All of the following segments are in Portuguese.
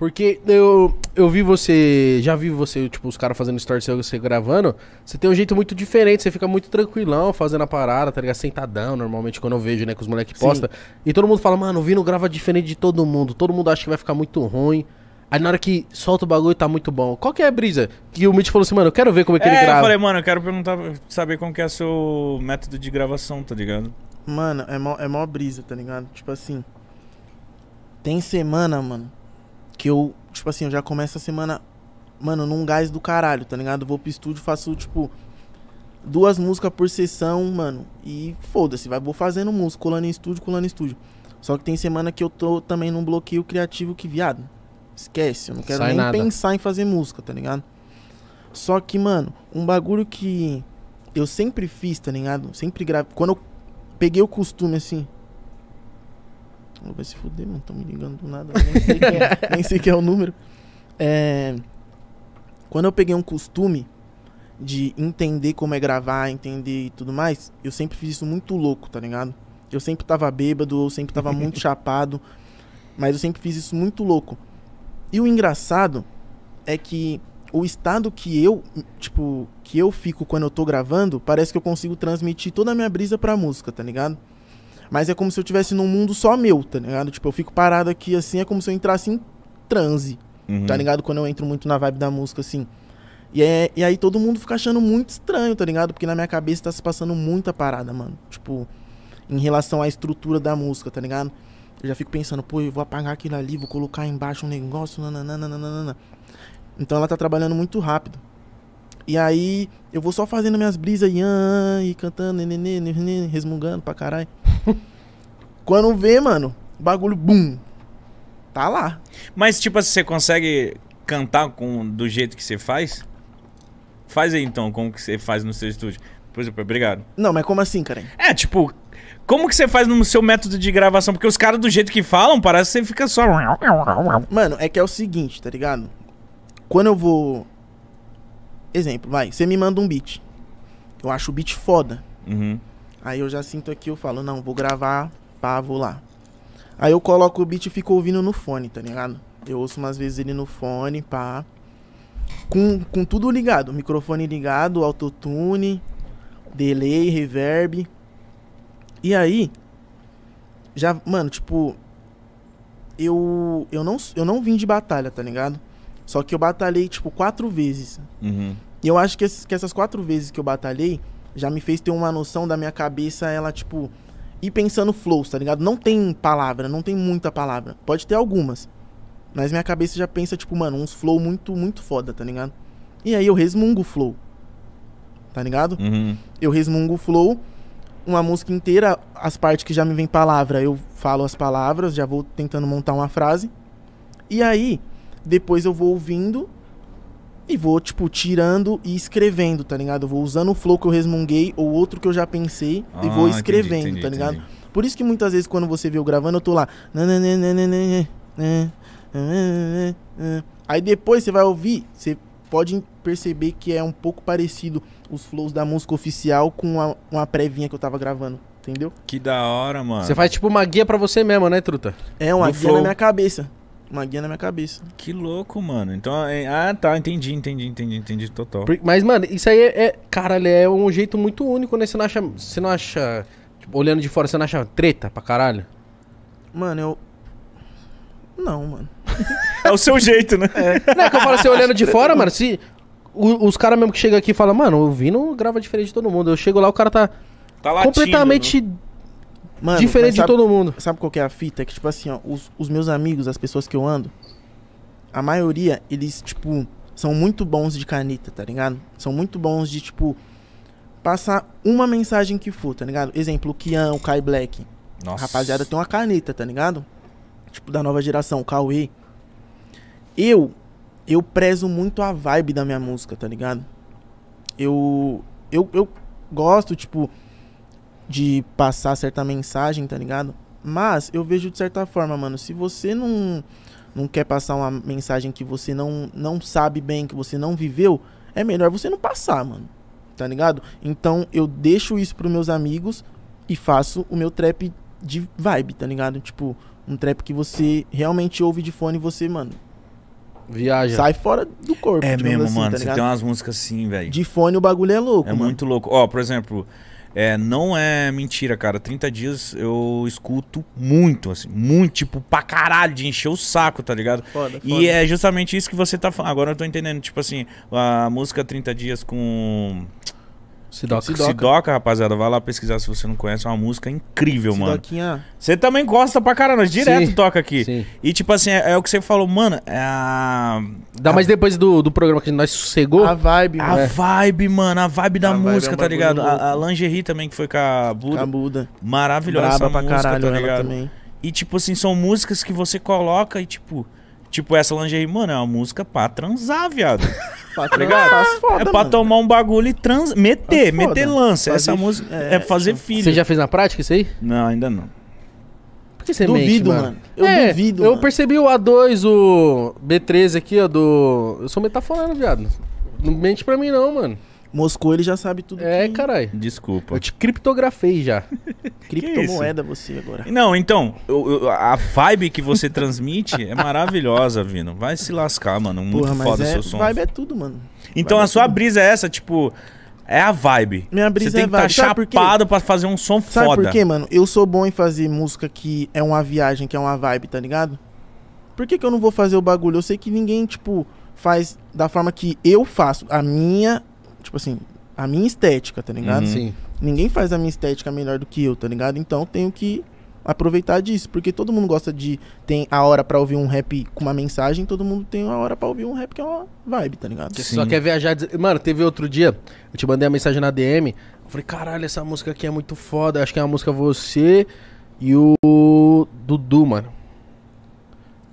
Porque eu, eu vi você, já vi você, tipo, os caras fazendo stories, você gravando, você tem um jeito muito diferente, você fica muito tranquilão fazendo a parada, tá ligado? Sentadão, normalmente, quando eu vejo, né, que os moleques postam. E todo mundo fala, mano, o Vino grava diferente de todo mundo, todo mundo acha que vai ficar muito ruim. Aí na hora que solta o bagulho, tá muito bom. Qual que é a brisa? Que o Mitch falou assim, mano, eu quero ver como é que é, ele grava. eu falei, mano, eu quero perguntar, saber como que é o seu método de gravação, tá ligado? Mano, é mó, é mó brisa, tá ligado? Tipo assim, tem semana, mano, que eu, tipo assim, eu já começo a semana, mano, num gás do caralho, tá ligado? vou pro estúdio, faço, tipo, duas músicas por sessão, mano, e foda-se, vai, vou fazendo música, colando em estúdio, colando em estúdio. Só que tem semana que eu tô também num bloqueio criativo que, viado, esquece, eu não quero Sai nem nada. pensar em fazer música, tá ligado? Só que, mano, um bagulho que eu sempre fiz, tá ligado? Sempre grave Quando eu peguei o costume, assim, então vai se fuder, mano. Estão me ligando do nada. Nem sei, é, nem sei que é o número. É, quando eu peguei um costume de entender como é gravar, entender e tudo mais, eu sempre fiz isso muito louco, tá ligado? Eu sempre tava bêbado, eu sempre tava muito chapado, mas eu sempre fiz isso muito louco. E o engraçado é que o estado que eu, tipo, que eu fico quando eu tô gravando, parece que eu consigo transmitir toda a minha brisa pra música, tá ligado? Mas é como se eu estivesse num mundo só meu, tá ligado? Tipo, eu fico parado aqui assim, é como se eu entrasse em transe, uhum. tá ligado? Quando eu entro muito na vibe da música, assim. E, é, e aí todo mundo fica achando muito estranho, tá ligado? Porque na minha cabeça tá se passando muita parada, mano. Tipo, em relação à estrutura da música, tá ligado? Eu já fico pensando, pô, eu vou apagar aquilo ali, vou colocar embaixo um negócio, nananana. Então ela tá trabalhando muito rápido. E aí eu vou só fazendo minhas brisas e, e cantando, nenê, nenê, resmungando pra caralho. Quando vê, mano, bagulho, bum. Tá lá. Mas, tipo assim, você consegue cantar com, do jeito que você faz? Faz aí então, como que você faz no seu estúdio. Por exemplo, obrigado. Não, mas como assim, Karen? É, tipo, como que você faz no seu método de gravação? Porque os caras, do jeito que falam, parece que você fica só. Mano, é que é o seguinte, tá ligado? Quando eu vou. Exemplo, vai, você me manda um beat. Eu acho o beat foda. Uhum. Aí eu já sinto aqui, eu falo, não, vou gravar, pá, vou lá. Aí eu coloco o beat e fico ouvindo no fone, tá ligado? Eu ouço umas vezes ele no fone, pá. Com, com tudo ligado, microfone ligado, autotune, delay, reverb. E aí, já, mano, tipo, eu eu não eu não vim de batalha, tá ligado? Só que eu batalhei tipo quatro vezes. Uhum. E eu acho que, esses, que essas quatro vezes que eu batalhei já me fez ter uma noção da minha cabeça, ela, tipo, ir pensando flows, tá ligado? Não tem palavra, não tem muita palavra. Pode ter algumas. Mas minha cabeça já pensa, tipo, mano, uns flow muito, muito foda, tá ligado? E aí eu resmungo o flow. Tá ligado? Uhum. Eu resmungo o flow, uma música inteira, as partes que já me vem palavra, eu falo as palavras, já vou tentando montar uma frase. E aí, depois eu vou ouvindo e vou, tipo, tirando e escrevendo, tá ligado? Eu vou usando o flow que eu resmunguei ou outro que eu já pensei ah, e vou escrevendo, entendi, entendi, tá ligado? Entendi. Por isso que muitas vezes quando você vê eu gravando, eu tô lá. Aí depois você vai ouvir, você pode perceber que é um pouco parecido os flows da música oficial com a, uma prévinha que eu tava gravando. Entendeu? Que da hora, mano. Você faz tipo uma guia para você mesmo, né, truta? É, uma no guia flow. na minha cabeça uma guia na minha cabeça. Que louco, mano. Então, é... ah, tá, entendi, entendi, entendi, entendi total. Mas, mano, isso aí é, é, caralho, é um jeito muito único, né? Você não acha, você não acha, tipo, olhando de fora, você não acha treta pra caralho? Mano, eu não, mano. é o seu jeito, né? É. Não, é que eu falo assim, olhando de fora, mano, se o, os caras mesmo que chegam aqui e falam, mano, o Vino grava diferente de todo mundo. Eu chego lá, o cara tá, tá latindo, completamente né? Mano, Diferente sabe, de todo mundo. Sabe qual que é a fita? Que, tipo assim, ó, os, os meus amigos, as pessoas que eu ando, a maioria, eles, tipo, são muito bons de caneta, tá ligado? São muito bons de, tipo, passar uma mensagem que for, tá ligado? Exemplo, o Kian, o Kai Black. Nossa. A rapaziada tem uma caneta, tá ligado? Tipo, da nova geração, o Cauê. Eu, eu prezo muito a vibe da minha música, tá ligado? Eu, eu, eu gosto, tipo, de passar certa mensagem, tá ligado? Mas eu vejo de certa forma, mano, se você não não quer passar uma mensagem que você não não sabe bem, que você não viveu, é melhor você não passar, mano. Tá ligado? Então eu deixo isso pros meus amigos e faço o meu trap de vibe, tá ligado? Tipo, um trap que você realmente ouve de fone e você, mano, Viaja. Sai fora do corpo. É mesmo, assim, mano. Tá você tem umas músicas assim, velho. De fone o bagulho é louco. É mano. muito louco. Ó, por exemplo, é, não é mentira, cara. 30 dias eu escuto muito, assim, muito, tipo, pra caralho, de encher o saco, tá ligado? Foda, e é justamente isso que você tá falando. Agora eu tô entendendo, tipo assim, a música 30 dias com. Sidoca. Sidoca. Sidoca, rapaziada. Vai lá pesquisar se você não conhece. É uma música incrível, Sidoquinha. mano. Você também gosta pra caramba. Direto Sim. toca aqui. Sim. E, tipo assim, é, é, o que você falou, mano. É a... Dá a... mais depois do, do programa que nós sossegou. A vibe, A é. vibe, mano. A vibe da a música, vibe é tá ligado? A, a, lingerie também, que foi com a Buda. Com a Buda. Maravilhosa Braba essa pra música, tá caralho, tá ligado? Também. E, tipo assim, são músicas que você coloca e, tipo... Tipo, essa lingerie, mano, é uma música pra transar, viado. pra tá é Foda, é pra mano. tomar um bagulho e trans... meter, tá meter lança. Fazer essa música é, é fazer filho. Você já fez na prática isso aí? Não, ainda não. Por que você duvido, mente, mano? Eu é, duvido, Eu mano. percebi o A2, o B13 aqui, ó, do... Eu sou metaforando, tá viado. Não mente pra mim não, mano. Moscou, ele já sabe tudo. É, que... caralho. Desculpa. Eu te criptografei já. Criptomoeda é você agora. Não, então, eu, eu, a vibe que você transmite é maravilhosa, Vino. Vai se lascar, mano. Muito Porra, foda é, seu som. Vibe é tudo, mano. Então vibe a é sua é brisa é essa, tipo. É a vibe. Minha brisa Você é tem que estar tá chapado pra fazer um som Sabe foda. Sabe por quê, mano? Eu sou bom em fazer música que é uma viagem, que é uma vibe, tá ligado? Por que, que eu não vou fazer o bagulho? Eu sei que ninguém, tipo, faz da forma que eu faço. A minha tipo assim, a minha estética, tá ligado? Uhum. Ninguém faz a minha estética melhor do que eu, tá ligado? Então tenho que aproveitar disso, porque todo mundo gosta de tem a hora para ouvir um rap com uma mensagem, todo mundo tem a hora para ouvir um rap que é uma vibe, tá ligado? Sim. Só quer viajar, mano, teve outro dia, eu te mandei a mensagem na DM, eu falei, caralho, essa música aqui é muito foda, acho que é uma música você e o Dudu, mano.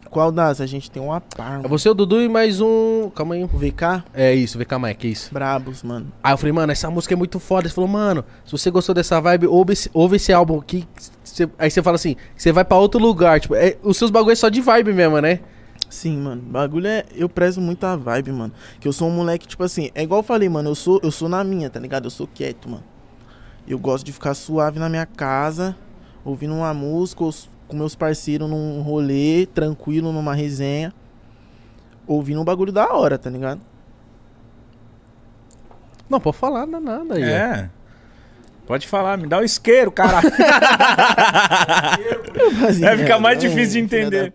Qual das? A gente tem uma par. É você, o Dudu e mais um. Calma aí. O VK? É isso, VK Mike, é isso. Brabos, mano. Aí eu falei, mano, essa música é muito foda. Ele falou, mano, se você gostou dessa vibe, ouve esse, ouve esse álbum aqui. Aí você fala assim, você vai pra outro lugar. Tipo, é... os seus bagulhos é só de vibe mesmo, né? Sim, mano. Bagulho é. Eu prezo muito a vibe, mano. Que eu sou um moleque, tipo assim. É igual eu falei, mano. Eu sou, eu sou na minha, tá ligado? Eu sou quieto, mano. Eu gosto de ficar suave na minha casa, ouvindo uma música, ou com meus parceiros num rolê, tranquilo, numa resenha, ouvindo um bagulho da hora, tá ligado? Não, pode falar, não é nada aí. É. Pode falar, me dá o isqueiro, cara. Vai é, ficar mais difícil de entender.